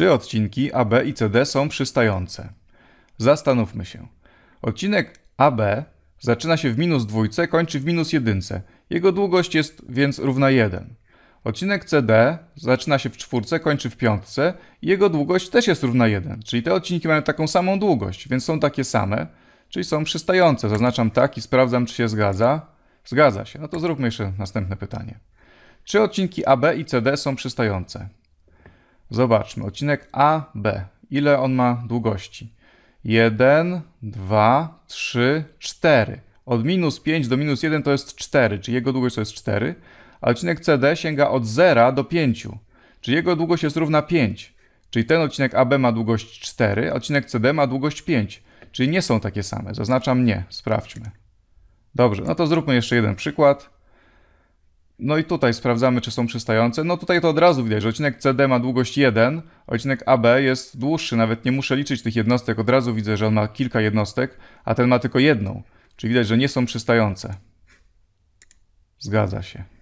Czy odcinki AB i CD są przystające? Zastanówmy się. Odcinek AB zaczyna się w minus dwójce, kończy w minus jedynce. Jego długość jest więc równa 1. Odcinek CD zaczyna się w czwórce, kończy w piątce i jego długość też jest równa 1. Czyli te odcinki mają taką samą długość, więc są takie same, czyli są przystające. Zaznaczam tak i sprawdzam, czy się zgadza. Zgadza się. No to zróbmy jeszcze następne pytanie. Czy odcinki AB i CD są przystające? Zobaczmy, odcinek AB. Ile on ma długości? 1, 2, 3, 4. Od minus 5 do minus 1 to jest 4, czyli jego długość to jest 4, a odcinek CD sięga od 0 do 5, czyli jego długość jest równa 5. Czyli ten odcinek AB ma długość 4, a odcinek CD ma długość 5, czyli nie są takie same. Zaznaczam nie. Sprawdźmy. Dobrze, no to zróbmy jeszcze jeden przykład. No i tutaj sprawdzamy, czy są przystające. No tutaj to od razu widać, że odcinek CD ma długość 1, a odcinek AB jest dłuższy, nawet nie muszę liczyć tych jednostek, od razu widzę, że on ma kilka jednostek, a ten ma tylko jedną. Czyli widać, że nie są przystające. Zgadza się.